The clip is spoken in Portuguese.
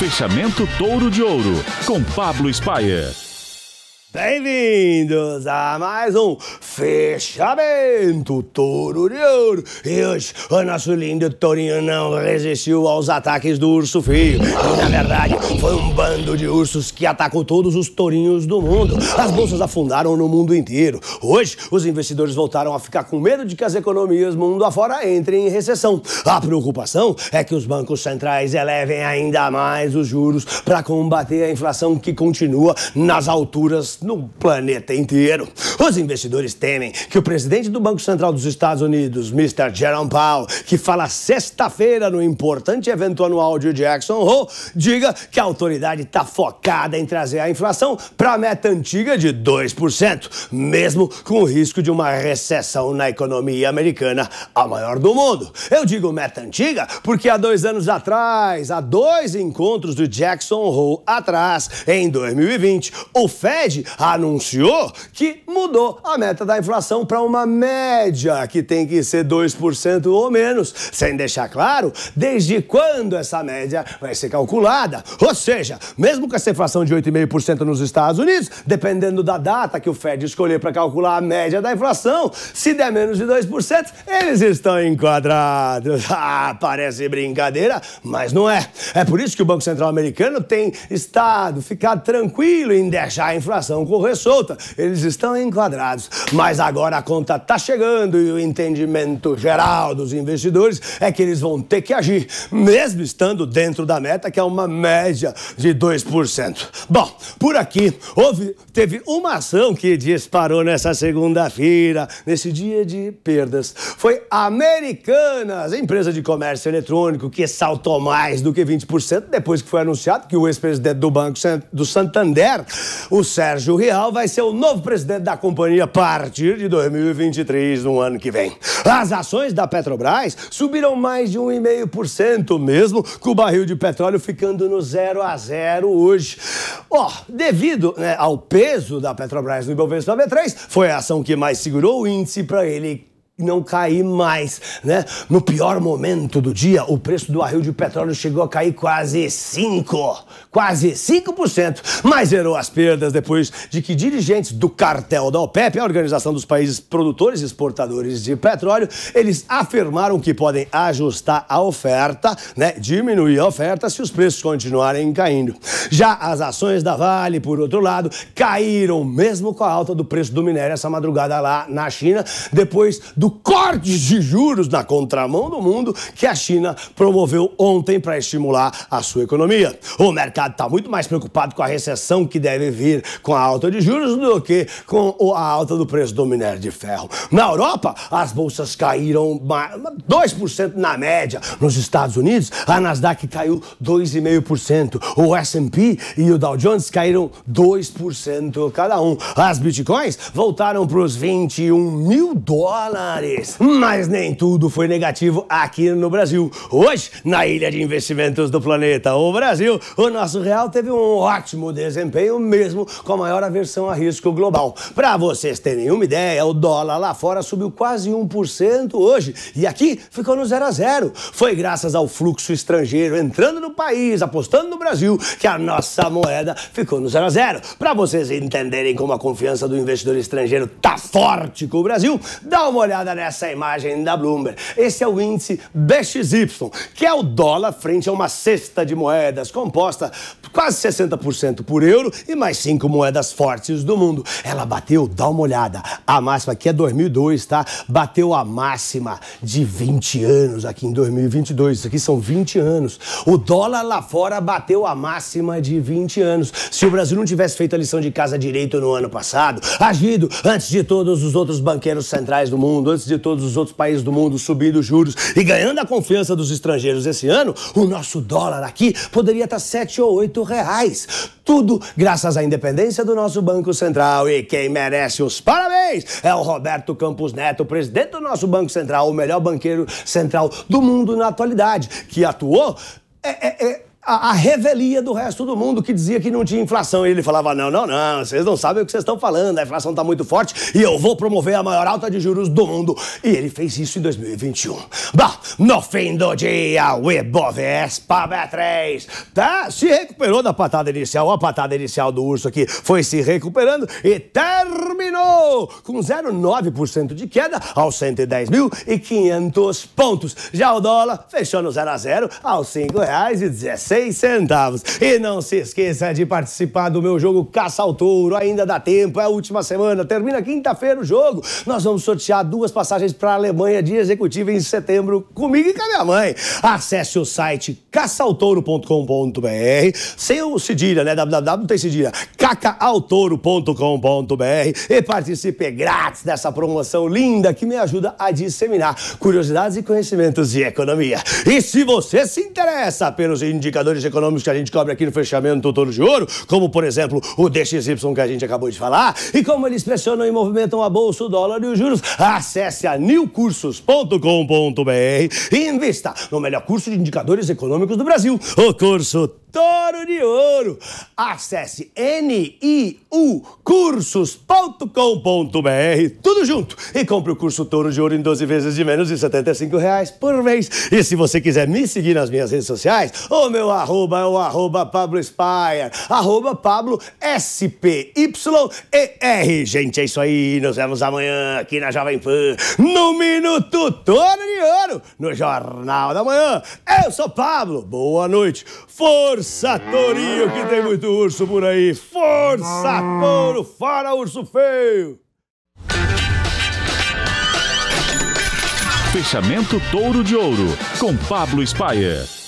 Fechamento Touro de Ouro, com Pablo Spaia. Bem-vindos a mais um Fechamento, ouro. E hoje, o nosso lindo Torinho não resistiu aos ataques do urso feio. Na verdade, foi um bando de ursos que atacou todos os tourinhos do mundo. As bolsas afundaram no mundo inteiro. Hoje, os investidores voltaram a ficar com medo de que as economias mundo afora entrem em recessão. A preocupação é que os bancos centrais elevem ainda mais os juros para combater a inflação que continua nas alturas no planeta inteiro. Os investidores temem que o presidente do Banco Central dos Estados Unidos, Mr. Jerome Powell, que fala sexta-feira no importante evento anual de Jackson Hole, diga que a autoridade está focada em trazer a inflação para a meta antiga de 2%, mesmo com o risco de uma recessão na economia americana, a maior do mundo. Eu digo meta antiga porque há dois anos atrás, há dois encontros do Jackson Hole atrás, em 2020, o Fed anunciou que mudou a meta da da inflação para uma média que tem que ser 2% ou menos, sem deixar claro desde quando essa média vai ser calculada. Ou seja, mesmo com essa inflação de 8,5% nos Estados Unidos, dependendo da data que o Fed escolher para calcular a média da inflação, se der menos de 2%, eles estão enquadrados. Ah, parece brincadeira, mas não é. É por isso que o Banco Central americano tem estado, ficado tranquilo em deixar a inflação correr solta. Eles estão enquadrados. Mas agora a conta está chegando e o entendimento geral dos investidores é que eles vão ter que agir, mesmo estando dentro da meta, que é uma média de 2%. Bom, por aqui houve, teve uma ação que disparou nessa segunda-feira, nesse dia de perdas. Foi Americanas, empresa de comércio eletrônico, que saltou mais do que 20% depois que foi anunciado que o ex-presidente do Banco do Santander, o Sérgio Rial, vai ser o novo presidente da companhia par partir de 2023, no ano que vem. As ações da Petrobras subiram mais de 1,5%, mesmo com o barril de petróleo ficando no 0 a 0 hoje. Ó, oh, devido né, ao peso da Petrobras no Ibovespa B3, foi a ação que mais segurou o índice para ele e não cair mais, né? No pior momento do dia, o preço do barril de petróleo chegou a cair quase 5, quase 5%, mas zerou as perdas depois de que dirigentes do cartel da OPEP, a Organização dos Países Produtores e Exportadores de Petróleo, eles afirmaram que podem ajustar a oferta, né, diminuir a oferta se os preços continuarem caindo. Já as ações da Vale, por outro lado, caíram mesmo com a alta do preço do minério essa madrugada lá na China, depois do cortes de juros na contramão do mundo que a China promoveu ontem para estimular a sua economia. O mercado está muito mais preocupado com a recessão que deve vir com a alta de juros do que com a alta do preço do minério de ferro. Na Europa, as bolsas caíram 2% na média. Nos Estados Unidos, a Nasdaq caiu 2,5%. O S&P e o Dow Jones caíram 2% cada um. As bitcoins voltaram para os 21 mil dólares dólares. Mas nem tudo foi negativo aqui no Brasil. Hoje, na ilha de investimentos do planeta, o Brasil, o nosso real teve um ótimo desempenho, mesmo com a maior aversão a risco global. Para vocês terem uma ideia, o dólar lá fora subiu quase 1% hoje e aqui ficou no 0 a 0. Foi graças ao fluxo estrangeiro entrando no país, apostando no Brasil, que a nossa moeda ficou no 0 a 0. Para vocês entenderem como a confiança do investidor estrangeiro tá forte com o Brasil, dá uma olhada olhada nessa imagem da Bloomberg. Esse é o índice BXY, que é o dólar frente a uma cesta de moedas composta quase 60% por euro e mais cinco moedas fortes do mundo. Ela bateu, dá uma olhada, a máxima aqui é 2002, tá? Bateu a máxima de 20 anos aqui em 2022. Isso aqui são 20 anos. O dólar lá fora bateu a máxima de 20 anos. Se o Brasil não tivesse feito a lição de casa direito no ano passado, agido antes de todos os outros banqueiros centrais do mundo, antes de todos os outros países do mundo, subindo juros e ganhando a confiança dos estrangeiros esse ano, o nosso dólar aqui poderia estar 7 ou 8 reais. Tudo graças à independência do nosso Banco Central. E quem merece os parabéns é o Roberto Campos Neto, presidente do nosso Banco Central, o melhor banqueiro central do mundo na atualidade, que atuou. É, é, é a, a, revelia do resto do mundo que dizia que não tinha inflação. E ele falava: não, não, não, vocês não sabem o que vocês estão falando, a inflação está muito forte e eu vou promover a maior alta de juros do mundo. E ele fez isso em 2021. Bah, no fim do dia, o Ibovespa B3 tá, se recuperou da patada inicial. A patada inicial do urso aqui foi se recuperando e terminou com 0,9% de queda aos 110.500 pontos. Já o dólar fechou no 0 a 0 aos R$ 5,16 seis centavos. E não se esqueça de participar do meu jogo Caça ao Touro. Ainda dá tempo, é a última semana. Termina quinta-feira o jogo. Nós vamos sortear duas passagens para a Alemanha de executivo em setembro comigo e com a minha mãe. Acesse o site caçaltouro.com.br sem o cedilha, né? www não tem cedilha cacaautoro.com.br e participe grátis dessa promoção linda que me ajuda a disseminar curiosidades e conhecimentos de economia. E se você se interessa pelos indicadores econômicos que a gente cobre aqui no fechamento do Toro de Ouro, como por exemplo o DXY que a gente acabou de falar, e como eles pressionam e movimentam a bolsa, o dólar e os juros, acesse a newcursos.com.br e invista no melhor curso de indicadores econômicos do Brasil, o curso Toro de Ouro. Acesse N E ucursos.com.br, tudo junto. E compre o curso Touro de Ouro em 12 vezes de menos de 75 reais por mês. E se você quiser me seguir nas minhas redes sociais, o meu arroba é o arroba Pablo Spire, arroba Pablo S-P-Y-E-R. Gente, é isso aí. Nos vemos amanhã aqui na Jovem Pan, no Minuto Touro de Ouro, no Jornal da Manhã. Eu sou Pablo, boa noite. Força, Torinho, que tem muito urso por aí. Força! touro, fora urso feio! Fechamento Touro de Ouro, com Pablo Spayer.